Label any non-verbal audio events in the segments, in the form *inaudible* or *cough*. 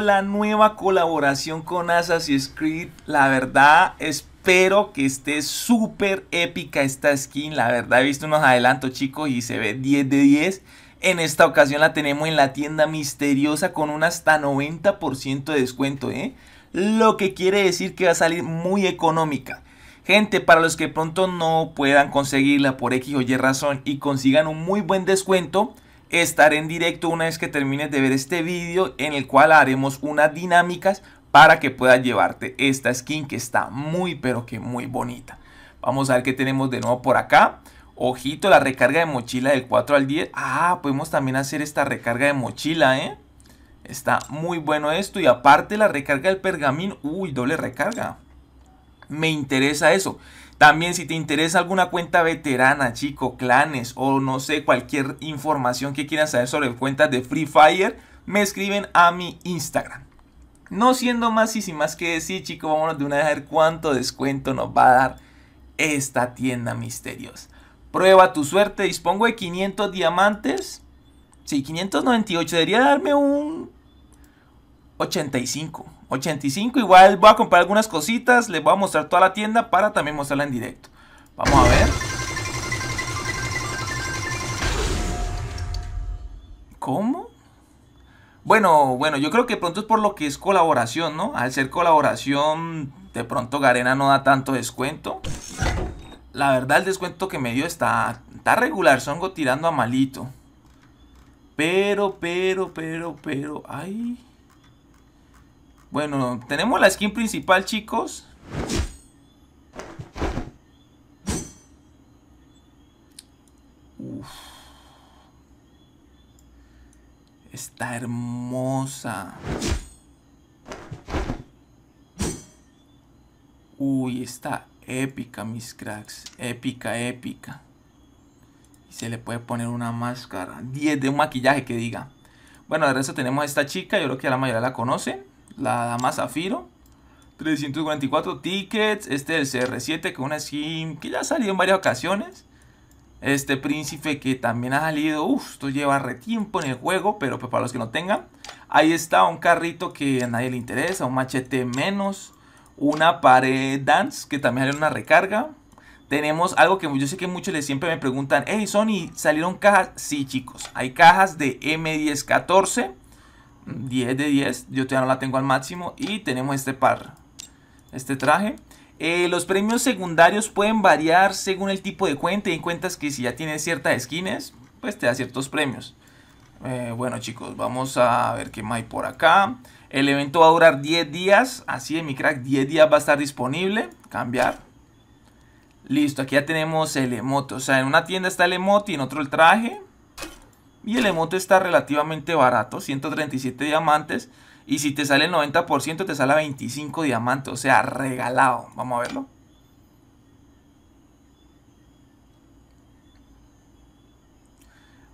la nueva colaboración con y Creed. La verdad, espero que esté súper épica esta skin. La verdad, he visto unos adelantos, chicos, y se ve 10 de 10. En esta ocasión la tenemos en la tienda misteriosa con un hasta 90% de descuento, ¿eh? Lo que quiere decir que va a salir muy económica. Gente, para los que pronto no puedan conseguirla por X o Y razón y consigan un muy buen descuento, estaré en directo una vez que termines de ver este vídeo en el cual haremos unas dinámicas para que puedas llevarte esta skin que está muy pero que muy bonita. Vamos a ver qué tenemos de nuevo por acá. Ojito, la recarga de mochila del 4 al 10. Ah, podemos también hacer esta recarga de mochila, ¿eh? Está muy bueno esto. Y aparte la recarga del pergamino. Uy, doble recarga. Me interesa eso. También si te interesa alguna cuenta veterana, chico, clanes o no sé, cualquier información que quieras saber sobre cuentas de Free Fire, me escriben a mi Instagram. No siendo más y sin más que decir, chico, vámonos de una vez a ver cuánto descuento nos va a dar esta tienda misteriosa. Prueba tu suerte, dispongo de 500 diamantes. Sí, 598, debería darme un 85. 85, igual voy a comprar algunas cositas, les voy a mostrar toda la tienda para también mostrarla en directo. Vamos a ver. ¿Cómo? Bueno, bueno, yo creo que pronto es por lo que es colaboración, ¿no? Al ser colaboración, de pronto Garena no da tanto descuento. La verdad, el descuento que me dio está, está regular, Songo tirando a malito. Pero, pero, pero, pero, ay... Bueno, tenemos la skin principal, chicos. Uf. Está hermosa. Uy, está épica, mis cracks. Épica, épica. Y se le puede poner una máscara. 10 de un maquillaje que diga. Bueno, de resto tenemos a esta chica. Yo creo que la mayoría la conocen la dama zafiro. 344 tickets. Este el CR7 con una skin que ya ha salido en varias ocasiones. Este príncipe que también ha salido. Uf, esto lleva re tiempo en el juego, pero pues para los que no tengan. Ahí está un carrito que a nadie le interesa. Un machete menos. Una pared dance que también sale una recarga. Tenemos algo que yo sé que muchos les siempre me preguntan. Hey, Sony, ¿salieron cajas? Sí, chicos. Hay cajas de M1014 10 de 10. Yo todavía no la tengo al máximo. Y tenemos este par. Este traje. Eh, los premios secundarios pueden variar según el tipo de cuenta. Y en cuentas que si ya tienes ciertas skins, pues te da ciertos premios. Eh, bueno chicos, vamos a ver qué más hay por acá. El evento va a durar 10 días. Así en mi crack, 10 días va a estar disponible. Cambiar. Listo, aquí ya tenemos el emote. O sea, en una tienda está el emote y en otro el traje. Y el emote está relativamente barato, 137 diamantes. Y si te sale el 90%, te sale a 25 diamantes. O sea, regalado. Vamos a verlo.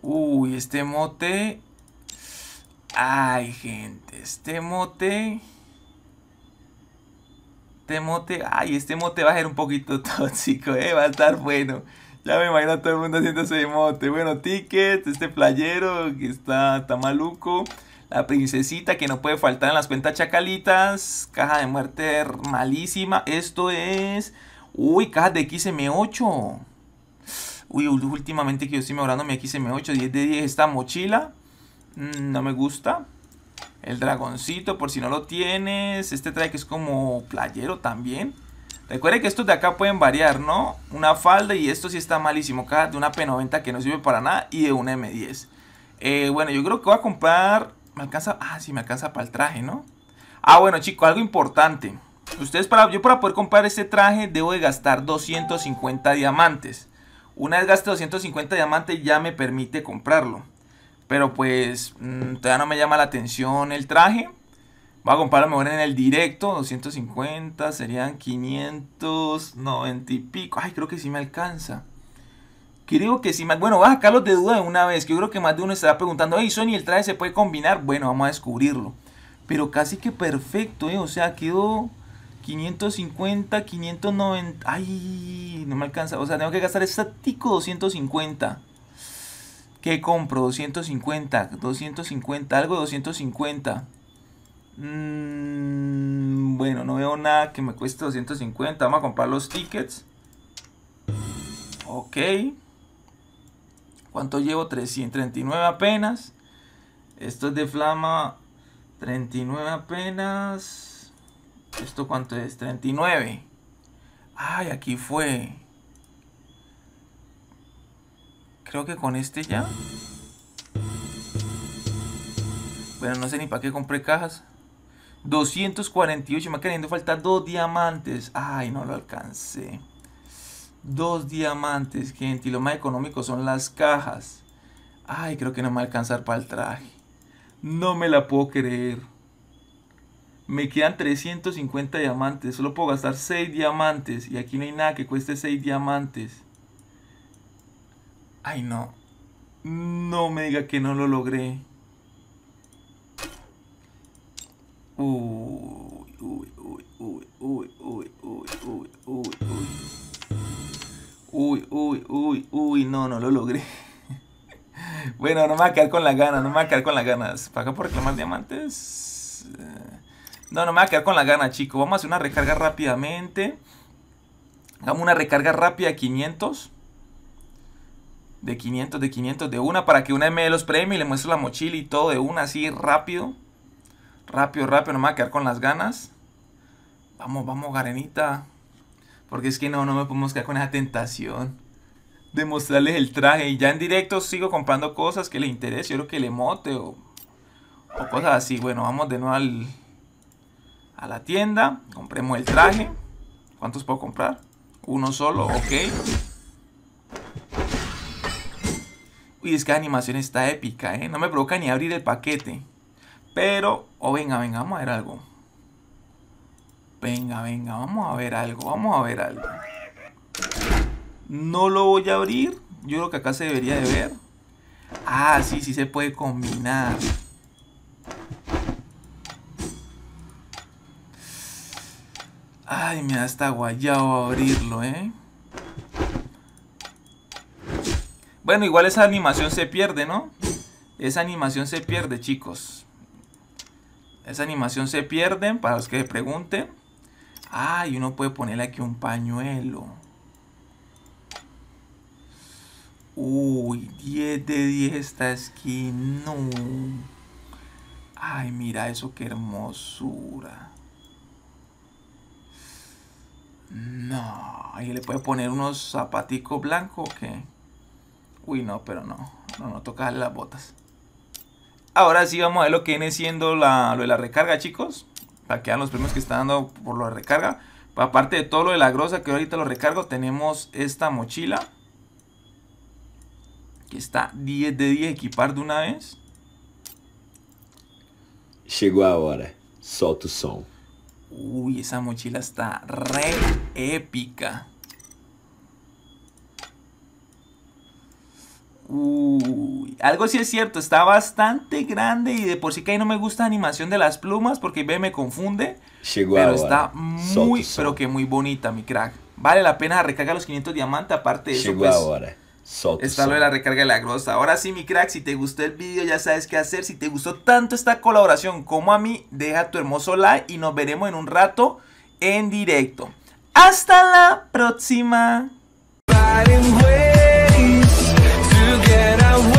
Uy, este emote... Ay, gente. Este emote... Este emote Ay, este emote va a ser un poquito *laughs* tóxico, eh, Va a estar bueno. Ya me imagino a todo el mundo haciendo ese emote. Bueno, Ticket, este playero que está, está maluco. La princesita que no puede faltar en las cuentas chacalitas. Caja de muerte malísima. Esto es... Uy, caja de XM8. Uy, últimamente que yo estoy mejorando mi XM8. 10 de 10 esta mochila. Mm, no me gusta. El dragoncito, por si no lo tienes. Este trae que es como playero también. Recuerden que estos de acá pueden variar, ¿no? Una falda y esto sí está malísimo. Acá de una P90 que no sirve para nada y de una M10. Eh, bueno, yo creo que voy a comprar... ¿Me alcanza? Ah, sí, me alcanza para el traje, ¿no? Ah, bueno, chicos, algo importante. Ustedes para, yo para poder comprar este traje debo de gastar 250 diamantes. Una vez gaste 250 diamantes ya me permite comprarlo. Pero pues mm, todavía no me llama la atención el traje. Voy a lo mejor en el directo. 250 serían 590 y pico. Ay, creo que sí me alcanza. Creo que sí me... Bueno, voy a sacarlos de duda de una vez. Que yo creo que más de uno estará preguntando. Hey, Sony, ¿el traje se puede combinar? Bueno, vamos a descubrirlo. Pero casi que perfecto, eh, O sea, quedó 550, 590... Ay, no me alcanza. O sea, tengo que gastar estático 250. ¿Qué compro? 250, 250, algo de 250. Mm, bueno, no veo nada que me cueste 250. Vamos a comprar los tickets. Ok. ¿Cuánto llevo? 339 apenas. Esto es de flama. 39 apenas. ¿Esto cuánto es? 39. Ay, aquí fue. Creo que con este ya. Bueno, no sé ni para qué compré cajas. 248. Me queriendo falta dos diamantes. Ay, no lo alcancé. Dos diamantes, gente. Y lo más económico son las cajas. Ay, creo que no me va a alcanzar para el traje. No me la puedo creer. Me quedan 350 diamantes. Solo puedo gastar 6 diamantes. Y aquí no hay nada que cueste 6 diamantes. Ay, no. No me diga que no lo logré. Uy, uy, uy, uy, uy, uy, uy, uy, uy, uy. Uy, uy, uy, no, no lo logré. *laughs* bueno, no me va a quedar con la ganas, no me va a quedar con las ganas. acá por reclamar diamantes? Eh, no, no me va a quedar con la gana, chicos Vamos a hacer una recarga rápidamente. Hagamos una recarga rápida de 500. De 500, de 500, de una para que una me dé los premios y le muestre la mochila y todo de una así rápido. Rápido, rápido, no me voy a quedar con las ganas. Vamos, vamos, Garenita. Porque es que no, no me podemos quedar con esa tentación de mostrarles el traje. Y ya en directo sigo comprando cosas que le interese. Yo creo que le mote o, o cosas así. Bueno, vamos de nuevo al, a la tienda. Compremos el traje. ¿Cuántos puedo comprar? Uno solo, ok. Uy, es que la animación está épica, ¿eh? No me provoca ni abrir el paquete. Pero, o oh, venga, venga, vamos a ver algo. Venga, venga, vamos a ver algo, vamos a ver algo. No lo voy a abrir. Yo creo que acá se debería de ver. Ah, sí, sí se puede combinar. Ay, me da hasta guayado abrirlo, ¿eh? Bueno, igual esa animación se pierde, ¿no? Esa animación se pierde, chicos. Esa animación se pierde, para los que se pregunten. Ay, uno puede ponerle aquí un pañuelo. Uy, 10 de 10 esta esquina. Ay, mira eso, qué hermosura. No, ahí le puede poner unos zapaticos blancos o qué. Uy, no, pero no. No, no toca las botas. Ahora sí vamos a ver lo que viene siendo la, lo de la recarga, chicos. Para que vean los premios que están dando por lo recarga. Aparte de todo lo de la grosa que ahorita lo recargo, tenemos esta mochila. Que está 10 de 10 equipar de una vez. Llegó ahora. hora, to son. Uy, esa mochila está re épica. Uy, algo sí es cierto, está bastante grande y de por sí que ahí no me gusta la animación de las plumas porque ve me confunde. Pero está muy, pero que muy bonita, mi crack. Vale la pena recarga los 500 diamantes, aparte de eso, pues... Eh. está lo de la recarga de la grosa. Ahora sí, mi crack, si te gustó el video ya sabes qué hacer. Si te gustó tanto esta colaboración como a mí, deja tu hermoso like y nos veremos en un rato en directo. Hasta la próxima. get out.